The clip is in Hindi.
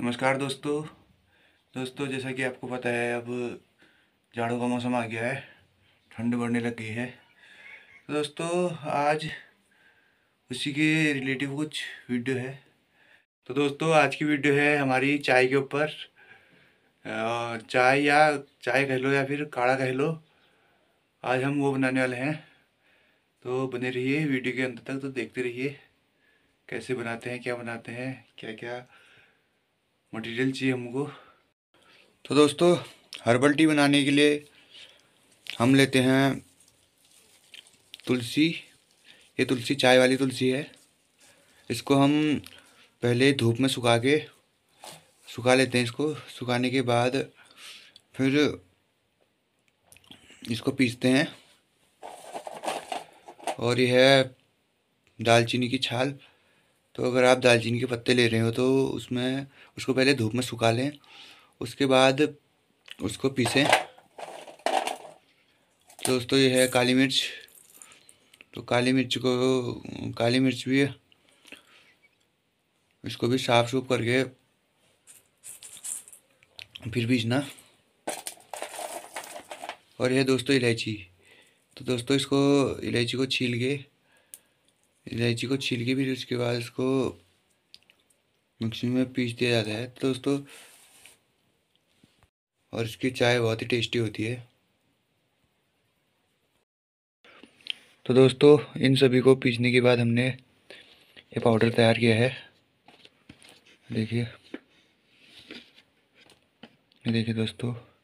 नमस्कार दोस्तों दोस्तों जैसा कि आपको पता है अब जाड़ों का मौसम आ गया है ठंड बढ़ने लग गई है तो दोस्तों आज उसी के रिलेटिव कुछ वीडियो है तो दोस्तों आज की वीडियो है हमारी चाय के ऊपर चाय या चाय कह लो या फिर काढ़ा कह लो आज हम वो बनाने वाले हैं तो बने रहिए वीडियो के अंत तक तो देखते रहिए कैसे बनाते हैं क्या बनाते हैं क्या क्या मटेरियल चाहिए हमको तो दोस्तों हर्बल टी बनाने के लिए हम लेते हैं तुलसी ये तुलसी चाय वाली तुलसी है इसको हम पहले धूप में सुखा के सुखा लेते हैं इसको सुखाने के बाद फिर इसको पीसते हैं और यह है दालचीनी की छाल तो अगर आप दालचीनी के पत्ते ले रहे हो तो उसमें उसको पहले धूप में सुखा लें उसके बाद उसको पीसें तो दोस्तों ये है काली मिर्च तो काली मिर्च को काली मिर्च भी है इसको भी साफ सूफ करके फिर पीसना और यह दोस्तों इलायची तो दोस्तों इसको इलायची को छील के इलायची को छील के फिर उसके बाद उसको मिक्सी में पीस दिया जाता है तो दोस्तों और इसकी चाय बहुत ही टेस्टी होती है तो दोस्तों इन सभी को पीसने के बाद हमने ये पाउडर तैयार किया है देखिए देखिए दोस्तों